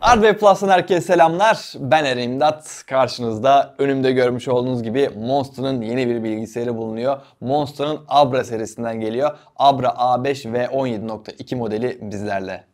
Hardware Plus'tan herkese selamlar. Ben Eren İmdat. Karşınızda önümde görmüş olduğunuz gibi Monster'ın yeni bir bilgisayarı bulunuyor. Monster'ın Abra serisinden geliyor. Abra A5 V17.2 modeli bizlerle.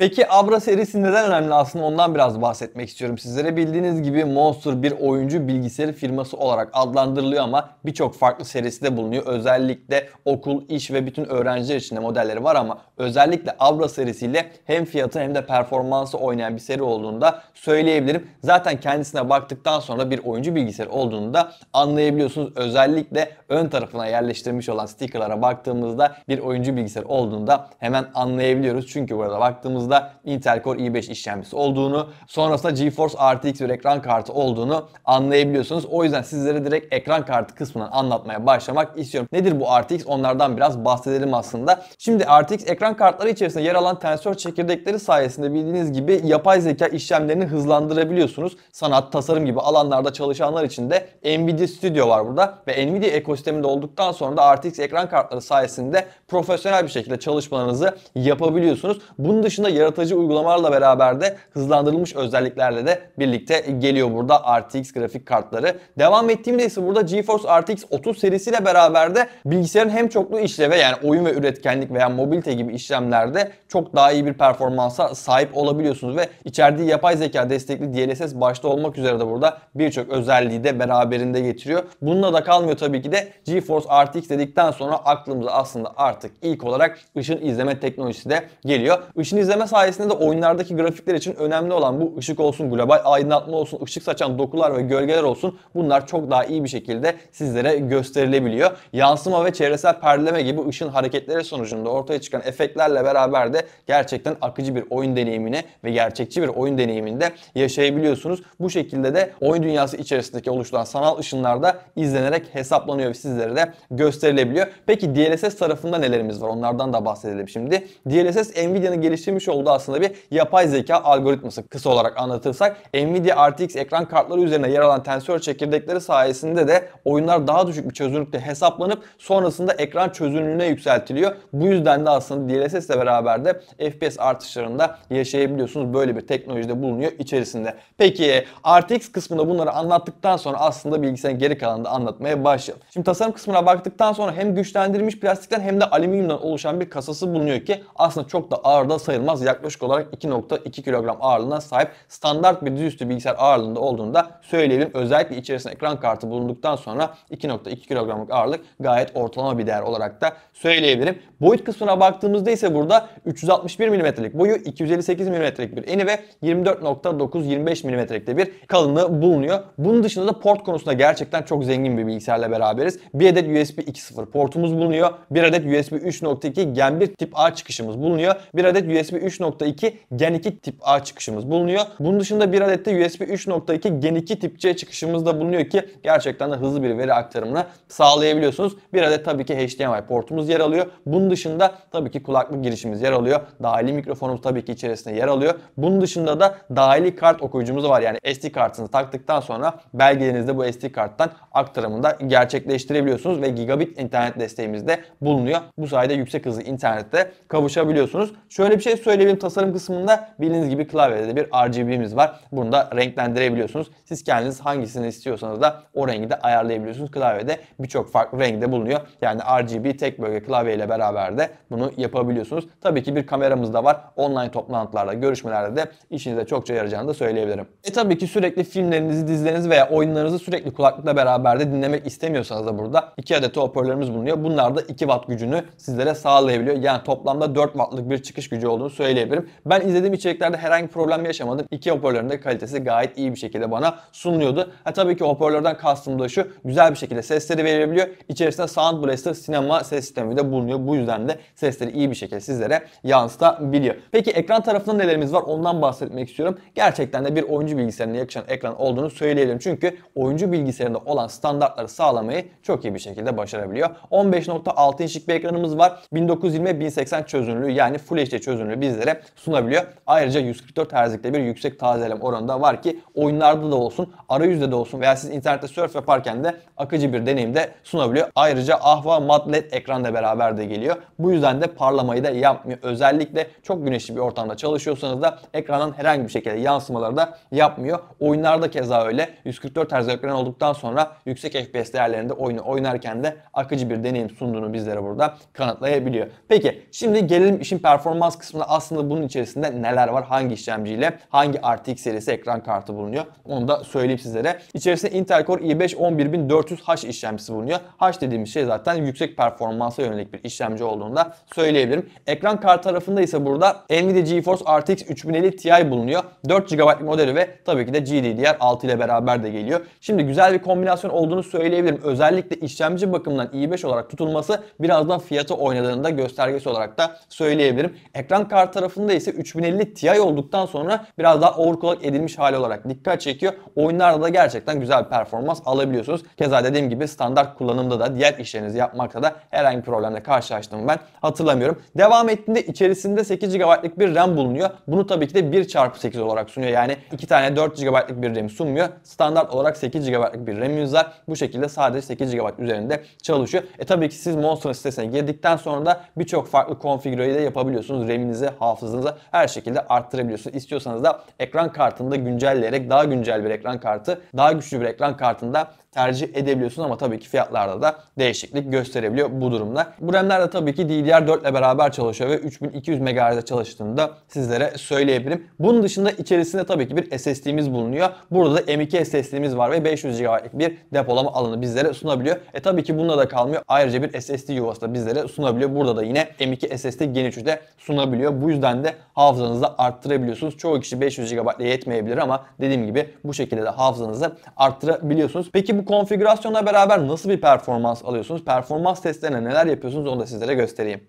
Peki Abra serisi neden önemli aslında ondan biraz bahsetmek istiyorum sizlere. Bildiğiniz gibi Monster bir oyuncu bilgisayarı firması olarak adlandırılıyor ama birçok farklı serisi de bulunuyor. Özellikle okul, iş ve bütün öğrenciler için de modelleri var ama özellikle Abra serisiyle hem fiyatı hem de performansı oynayan bir seri olduğunu söyleyebilirim. Zaten kendisine baktıktan sonra bir oyuncu bilgisayarı olduğunu da anlayabiliyorsunuz. Özellikle ön tarafına yerleştirilmiş olan stickerlara baktığımızda bir oyuncu bilgisayarı olduğunu da hemen anlayabiliyoruz. Çünkü burada baktığımızda kartımızda Intel Core i5 işlemcisi olduğunu, sonrasında GeForce RTX bir ekran kartı olduğunu anlayabiliyorsunuz. O yüzden sizlere direkt ekran kartı kısmından anlatmaya başlamak istiyorum. Nedir bu RTX? Onlardan biraz bahsedelim aslında. Şimdi RTX ekran kartları içerisinde yer alan tensör çekirdekleri sayesinde bildiğiniz gibi yapay zeka işlemlerini hızlandırabiliyorsunuz. Sanat, tasarım gibi alanlarda çalışanlar için de Nvidia Studio var burada ve Nvidia ekosisteminde olduktan sonra da RTX ekran kartları sayesinde profesyonel bir şekilde çalışmalarınızı yapabiliyorsunuz. Bunun dışında yaratıcı uygulamalarla beraber de hızlandırılmış özelliklerle de birlikte geliyor burada RTX grafik kartları. Devam ettiğimde ise burada GeForce RTX 30 serisiyle beraber de bilgisayarın hem çoklu işleve yani oyun ve üretkenlik veya mobilite gibi işlemlerde çok daha iyi bir performansa sahip olabiliyorsunuz ve içerdiği yapay zeka destekli DLSS başta olmak üzere de burada birçok özelliği de beraberinde getiriyor. Bununla da kalmıyor tabii ki de GeForce RTX dedikten sonra aklımıza aslında artık ilk olarak ışın izleme teknolojisi de geliyor. Işın izleme sayesinde de oyunlardaki grafikler için önemli olan bu ışık olsun, global aydınlatma olsun, ışık saçan dokular ve gölgeler olsun bunlar çok daha iyi bir şekilde sizlere gösterilebiliyor. Yansıma ve çevresel perdeleme gibi ışın hareketleri sonucunda ortaya çıkan efektlerle beraber de gerçekten akıcı bir oyun deneyimini ve gerçekçi bir oyun deneyiminde yaşayabiliyorsunuz. Bu şekilde de oyun dünyası içerisindeki oluşturan sanal ışınlar da izlenerek hesaplanıyor ve sizlere de gösterilebiliyor. Peki DLSS tarafında nelerimiz var? Onlardan da bahsedelim şimdi. DLSS Nvidia'nın geliştirmiş olduğu bu da aslında bir yapay zeka algoritması kısa olarak anlatırsak. Nvidia RTX ekran kartları üzerine yer alan tensör çekirdekleri sayesinde de oyunlar daha düşük bir çözünürlükte hesaplanıp sonrasında ekran çözünürlüğüne yükseltiliyor. Bu yüzden de aslında DLSS ile beraber de FPS artışlarında yaşayabiliyorsunuz. Böyle bir teknolojide bulunuyor içerisinde. Peki RTX kısmında bunları anlattıktan sonra aslında bilgisayarın geri kalanını da anlatmaya başlayalım. Şimdi tasarım kısmına baktıktan sonra hem güçlendirilmiş plastikten hem de alüminyumdan oluşan bir kasası bulunuyor ki aslında çok da ağır da sayılmaz ortalaması yaklaşık olarak 2.2 kilogram ağırlığına sahip standart bir dizüstü bilgisayar ağırlığında olduğunu da söyleyelim. Özellikle içerisinde ekran kartı bulunduktan sonra 2.2 kilogramlık ağırlık gayet ortalama bir değer olarak da söyleyebilirim. Boyut kısmına baktığımızda ise burada 361 mm'lik boyu, 258 mm'lik bir eni ve 24.925 25 mm'likte bir kalınlığı bulunuyor. Bunun dışında da port konusunda gerçekten çok zengin bir bilgisayarla beraberiz. Bir adet USB 2.0 portumuz bulunuyor. Bir adet USB 3.2 Gen 1 tip A çıkışımız bulunuyor. Bir adet USB 3.2 Gen 2 tip A çıkışımız bulunuyor. Bunun dışında bir adet de USB 3.2 Gen 2 tip C çıkışımız da bulunuyor ki gerçekten de hızlı bir veri aktarımını sağlayabiliyorsunuz. Bir adet tabii ki HDMI portumuz yer alıyor. Bunun dışında tabii ki kulaklık girişimiz yer alıyor. Dahili mikrofonumuz tabii ki içerisinde yer alıyor. Bunun dışında da dahili kart okuyucumuz var. Yani SD kartınızı taktıktan sonra belgelerinizde bu SD karttan aktarımını da gerçekleştirebiliyorsunuz ve gigabit internet desteğimiz de bulunuyor. Bu sayede yüksek hızlı internette kavuşabiliyorsunuz. Şöyle bir şey söyleyeyim gelelim tasarım kısmında bildiğiniz gibi klavyede bir RGB'miz var. Bunu da renklendirebiliyorsunuz. Siz kendiniz hangisini istiyorsanız da o rengi de ayarlayabiliyorsunuz. Klavyede birçok farklı renkte bulunuyor. Yani RGB tek bölge klavyeyle beraber de bunu yapabiliyorsunuz. Tabii ki bir kameramız da var. Online toplantılarda, görüşmelerde de işinize çokça yarayacağını da söyleyebilirim. E tabii ki sürekli filmlerinizi, dizilerinizi veya oyunlarınızı sürekli kulaklıkla beraber de dinlemek istemiyorsanız da burada iki adet hoparlörümüz bulunuyor. Bunlar da 2 watt gücünü sizlere sağlayabiliyor. Yani toplamda 4 wattlık bir çıkış gücü olduğunu söyleyebilirim söyleyebilirim. Ben izlediğim içeriklerde herhangi bir problem yaşamadım. İki hoparlörün de kalitesi gayet iyi bir şekilde bana sunuluyordu. Ha tabii ki hoparlörden kastım da şu. Güzel bir şekilde sesleri verebiliyor. İçerisinde Sound Blaster sinema ses sistemi de bulunuyor. Bu yüzden de sesleri iyi bir şekilde sizlere yansıtabiliyor. Peki ekran tarafında nelerimiz var ondan bahsetmek istiyorum. Gerçekten de bir oyuncu bilgisayarına yakışan ekran olduğunu söyleyelim. Çünkü oyuncu bilgisayarında olan standartları sağlamayı çok iyi bir şekilde başarabiliyor. 15.6 inçlik bir ekranımız var. 1920 1080 çözünürlüğü yani Full HD çözünürlüğü bizlere sizlere sunabiliyor. Ayrıca 144 Hz'likte bir yüksek tazeleme oranı da var ki oyunlarda da olsun, arayüzde de olsun veya siz internette surf yaparken de akıcı bir deneyim de sunabiliyor. Ayrıca Ahva Mat LED ekranla beraber de geliyor. Bu yüzden de parlamayı da yapmıyor. Özellikle çok güneşli bir ortamda çalışıyorsanız da ekranın herhangi bir şekilde yansımaları da yapmıyor. Oyunlarda keza öyle 144 Hz ekran olduktan sonra yüksek FPS değerlerinde oyunu oynarken de akıcı bir deneyim sunduğunu bizlere burada kanıtlayabiliyor. Peki şimdi gelelim işin performans kısmına aslında aslında bunun içerisinde neler var? Hangi işlemciyle hangi RTX serisi ekran kartı bulunuyor? Onu da söyleyeyim sizlere. İçerisinde Intel Core i5 11400H işlemcisi bulunuyor. H dediğimiz şey zaten yüksek performansa yönelik bir işlemci olduğunu da söyleyebilirim. Ekran kart tarafında ise burada Nvidia GeForce RTX 3050 Ti bulunuyor. 4 GB modeli ve tabii ki de GDDR6 ile beraber de geliyor. Şimdi güzel bir kombinasyon olduğunu söyleyebilirim. Özellikle işlemci bakımından i5 olarak tutulması birazdan fiyatı oynadığında göstergesi olarak da söyleyebilirim. Ekran kartı tarafında ise 3050 Ti olduktan sonra biraz daha overclock edilmiş hali olarak dikkat çekiyor. Oyunlarda da gerçekten güzel bir performans alabiliyorsunuz. Keza dediğim gibi standart kullanımda da diğer işlerinizi yapmakta da herhangi bir problemle karşılaştığımı ben hatırlamıyorum. Devam ettiğinde içerisinde 8 GB'lık bir RAM bulunuyor. Bunu tabii ki de 1x8 olarak sunuyor. Yani 2 tane 4 GB'lık bir RAM sunmuyor. Standart olarak 8 GB'lık bir RAM'imiz var. Bu şekilde sadece 8 GB üzerinde çalışıyor. E tabii ki siz Monster sitesine girdikten sonra da birçok farklı konfigüreyi da yapabiliyorsunuz. RAM'inizi, hafızanıza her şekilde arttırabiliyorsunuz. İstiyorsanız da ekran kartını da güncelleyerek daha güncel bir ekran kartı, daha güçlü bir ekran kartında tercih edebiliyorsunuz ama tabii ki fiyatlarda da değişiklik gösterebiliyor bu durumda. Bu RAM'ler de tabii ki DDR4 ile beraber çalışıyor ve 3200 MHz'de çalıştığını da sizlere söyleyebilirim. Bunun dışında içerisinde tabii ki bir SSD'miz bulunuyor. Burada da M2 SSD'miz var ve 500 GB'lik bir depolama alanı bizlere sunabiliyor. E tabii ki bununla da kalmıyor. Ayrıca bir SSD yuvası da bizlere sunabiliyor. Burada da yine M2 SSD geniş de sunabiliyor. Bu yüzden de hafızanızı arttırabiliyorsunuz. Çoğu kişi 500 GB yetmeyebilir ama dediğim gibi bu şekilde de hafızanızı arttırabiliyorsunuz. Peki bu konfigürasyonla beraber nasıl bir performans alıyorsunuz? Performans testlerine neler yapıyorsunuz onu da sizlere göstereyim.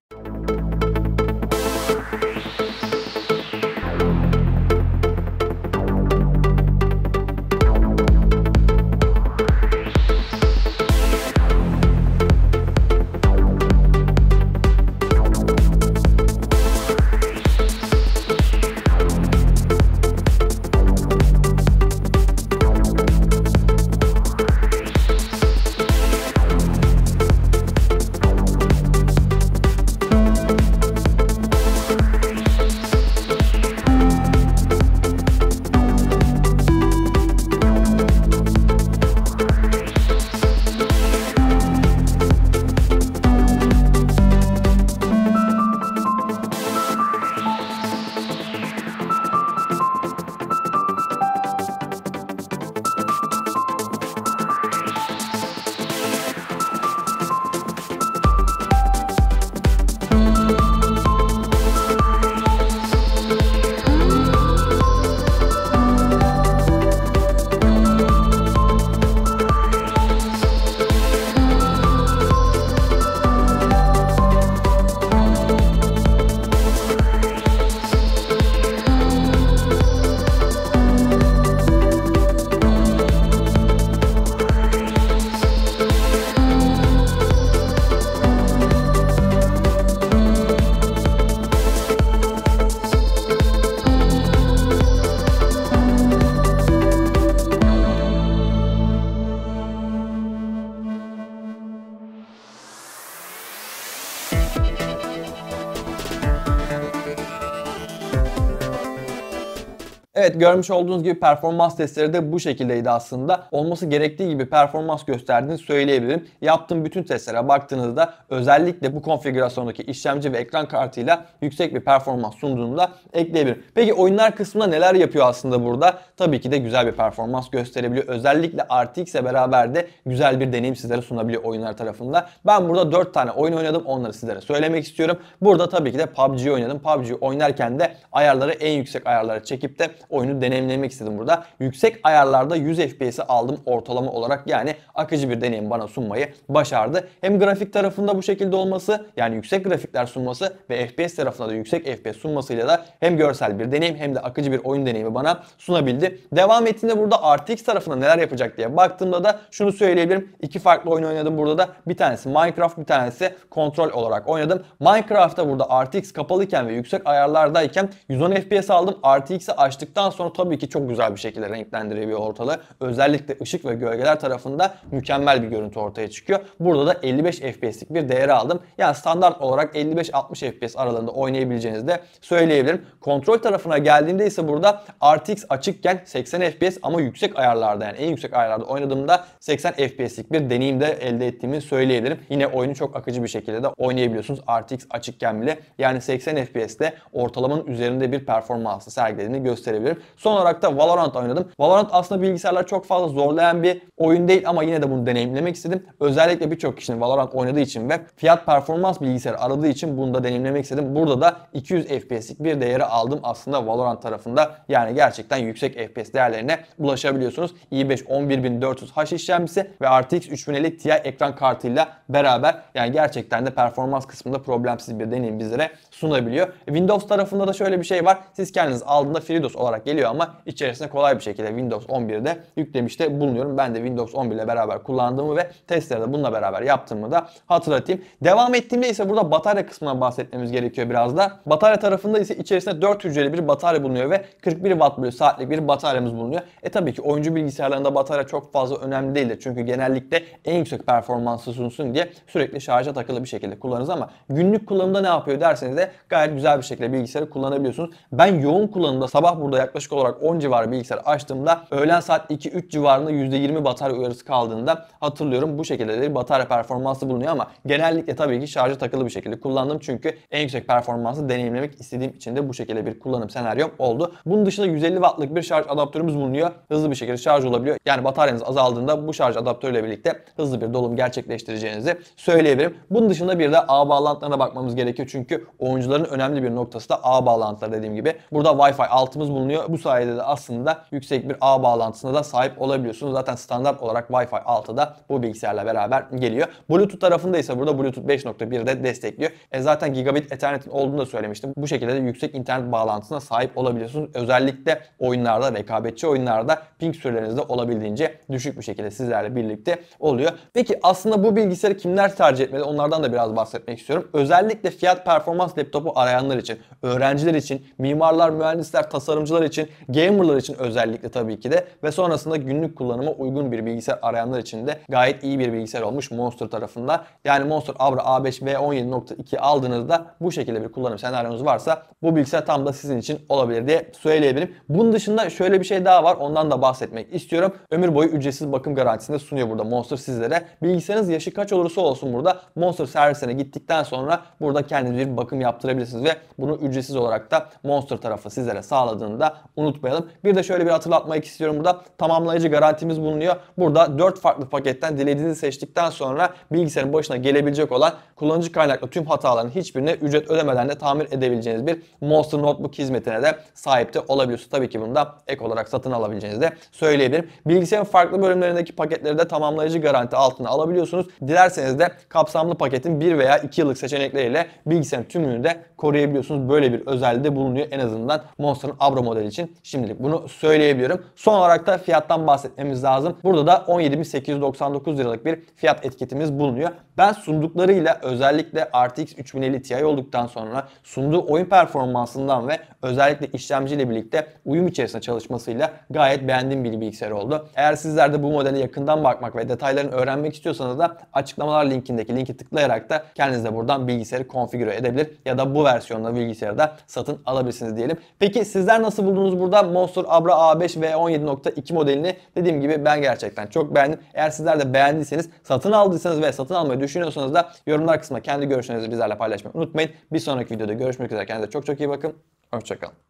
Evet görmüş olduğunuz gibi performans testleri de bu şekildeydi aslında. Olması gerektiği gibi performans gösterdiğini söyleyebilirim. Yaptığım bütün testlere baktığınızda özellikle bu konfigürasyondaki işlemci ve ekran kartıyla yüksek bir performans sunduğunu da ekleyebilirim. Peki oyunlar kısmında neler yapıyor aslında burada? Tabii ki de güzel bir performans gösterebiliyor. Özellikle RTX'e beraber de güzel bir deneyim sizlere sunabiliyor oyunlar tarafında. Ben burada 4 tane oyun oynadım. Onları sizlere söylemek istiyorum. Burada tabii ki de PUBG oynadım. PUBG oynarken de ayarları en yüksek ayarlara çekip de oyunu deneyimlemek istedim burada. Yüksek ayarlarda 100 FPS'i aldım ortalama olarak yani akıcı bir deneyim bana sunmayı başardı. Hem grafik tarafında bu şekilde olması yani yüksek grafikler sunması ve FPS tarafında da yüksek FPS sunmasıyla da hem görsel bir deneyim hem de akıcı bir oyun deneyimi bana sunabildi. Devam ettiğinde burada RTX tarafında neler yapacak diye baktığımda da şunu söyleyebilirim. iki farklı oyun oynadım burada da. Bir tanesi Minecraft bir tanesi kontrol olarak oynadım. Minecraft'ta burada RTX kapalıyken ve yüksek ayarlardayken 110 FPS aldım. RTX'i açtık çıktıktan sonra tabii ki çok güzel bir şekilde renklendiriyor ortalığı. Özellikle ışık ve gölgeler tarafında mükemmel bir görüntü ortaya çıkıyor. Burada da 55 FPS'lik bir değeri aldım. Yani standart olarak 55-60 FPS aralığında oynayabileceğinizi de söyleyebilirim. Kontrol tarafına geldiğinde ise burada RTX açıkken 80 FPS ama yüksek ayarlarda yani en yüksek ayarlarda oynadığımda 80 FPS'lik bir deneyim de elde ettiğimi söyleyebilirim. Yine oyunu çok akıcı bir şekilde de oynayabiliyorsunuz RTX açıkken bile. Yani 80 FPS'de ortalamanın üzerinde bir performansı sergilediğini gösterebilirim söyleyebilirim. Son olarak da Valorant oynadım. Valorant aslında bilgisayarlar çok fazla zorlayan bir oyun değil ama yine de bunu deneyimlemek istedim. Özellikle birçok kişinin Valorant oynadığı için ve fiyat performans bilgisayarı aradığı için bunu da deneyimlemek istedim. Burada da 200 FPS'lik bir değeri aldım aslında Valorant tarafında. Yani gerçekten yüksek FPS değerlerine ulaşabiliyorsunuz. i5 11400H işlemcisi ve RTX 3050 Ti ekran kartıyla beraber yani gerçekten de performans kısmında problemsiz bir deneyim bizlere sunabiliyor. Windows tarafında da şöyle bir şey var. Siz kendiniz aldığında FreeDOS olarak olarak geliyor ama içerisinde kolay bir şekilde Windows 11'de yüklemişte bulunuyorum. Ben de Windows 11 ile beraber kullandığımı ve testlerde bununla beraber yaptığımı da hatırlatayım. Devam ettiğimde ise burada batarya kısmına bahsetmemiz gerekiyor biraz da. Batarya tarafında ise içerisinde 4 hücreli bir batarya bulunuyor ve 41 watt bölü saatlik bir bataryamız bulunuyor. E tabii ki oyuncu bilgisayarlarında batarya çok fazla önemli değildir. Çünkü genellikle en yüksek performansı sunsun diye sürekli şarja takılı bir şekilde kullanırız ama günlük kullanımda ne yapıyor derseniz de gayet güzel bir şekilde bilgisayarı kullanabiliyorsunuz. Ben yoğun kullanımda sabah burada yaklaşık olarak 10 civarı bilgisayar açtığımda öğlen saat 2-3 civarında %20 batarya uyarısı kaldığında hatırlıyorum bu şekilde bir batarya performansı bulunuyor ama genellikle tabii ki şarjı takılı bir şekilde kullandım çünkü en yüksek performansı deneyimlemek istediğim için de bu şekilde bir kullanım senaryom oldu. Bunun dışında 150 wattlık bir şarj adaptörümüz bulunuyor. Hızlı bir şekilde şarj olabiliyor. Yani bataryanız azaldığında bu şarj adaptörüyle birlikte hızlı bir dolum gerçekleştireceğinizi söyleyebilirim. Bunun dışında bir de ağ bağlantılarına bakmamız gerekiyor çünkü oyuncuların önemli bir noktası da ağ bağlantıları dediğim gibi. Burada Wi-Fi altımız bulunuyor bulunuyor. Bu sayede de aslında yüksek bir ağ bağlantısına da sahip olabiliyorsunuz. Zaten standart olarak Wi-Fi 6 bu bilgisayarla beraber geliyor. Bluetooth tarafında ise burada Bluetooth 5.1 de destekliyor. E zaten gigabit Ethernet'in olduğunu da söylemiştim. Bu şekilde de yüksek internet bağlantısına sahip olabiliyorsunuz. Özellikle oyunlarda, rekabetçi oyunlarda ping sürelerinizde olabildiğince düşük bir şekilde sizlerle birlikte oluyor. Peki aslında bu bilgisayarı kimler tercih etmeli? Onlardan da biraz bahsetmek istiyorum. Özellikle fiyat performans laptopu arayanlar için, öğrenciler için, mimarlar, mühendisler, tasarımcılar oyuncular için, gamerlar için özellikle tabii ki de ve sonrasında günlük kullanıma uygun bir bilgisayar arayanlar için de gayet iyi bir bilgisayar olmuş Monster tarafında. Yani Monster Abra A5 V17.2 aldığınızda bu şekilde bir kullanım senaryonuz varsa bu bilgisayar tam da sizin için olabilir diye söyleyebilirim. Bunun dışında şöyle bir şey daha var ondan da bahsetmek istiyorum. Ömür boyu ücretsiz bakım garantisini sunuyor burada Monster sizlere. Bilgisayarınız yaşı kaç olursa olsun burada Monster servisine gittikten sonra burada kendiniz bir bakım yaptırabilirsiniz ve bunu ücretsiz olarak da Monster tarafı sizlere sağladığında unutmayalım. Bir de şöyle bir hatırlatmak istiyorum burada. Tamamlayıcı garantimiz bulunuyor. Burada 4 farklı paketten dilediğinizi seçtikten sonra bilgisayarın başına gelebilecek olan kullanıcı kaynaklı tüm hataların hiçbirine ücret ödemeden de tamir edebileceğiniz bir Monster Notebook hizmetine de sahip de olabiliyorsunuz. Tabii ki bunu da ek olarak satın alabileceğinizi de söyleyebilirim. Bilgisayarın farklı bölümlerindeki paketleri de tamamlayıcı garanti altına alabiliyorsunuz. Dilerseniz de kapsamlı paketin 1 veya 2 yıllık seçenekleriyle bilgisayarın tümünü de koruyabiliyorsunuz. Böyle bir özelliği de bulunuyor en azından Monster'ın Abra modeli fiyatları için şimdilik bunu söyleyebiliyorum. Son olarak da fiyattan bahsetmemiz lazım. Burada da 17.899 liralık bir fiyat etiketimiz bulunuyor. Ben sunduklarıyla özellikle RTX 3050 Ti olduktan sonra sunduğu oyun performansından ve özellikle işlemciyle birlikte uyum içerisinde çalışmasıyla gayet beğendiğim bir bilgisayar oldu. Eğer sizler de bu modele yakından bakmak ve detaylarını öğrenmek istiyorsanız da açıklamalar linkindeki linki tıklayarak da kendiniz de buradan bilgisayarı konfigüre edebilir ya da bu versiyonla bilgisayarı da satın alabilirsiniz diyelim. Peki sizler nasıl buldunuz burada Monster Abra A5 V17.2 modelini? Dediğim gibi ben gerçekten çok beğendim. Eğer sizler de beğendiyseniz, satın aldıysanız ve satın almayı düşünüyorsanız da yorumlar kısmına kendi görüşlerinizi bizlerle paylaşmayı unutmayın. Bir sonraki videoda görüşmek üzere. Kendinize çok çok iyi bakın. Hoşçakalın. Hoşçakalın.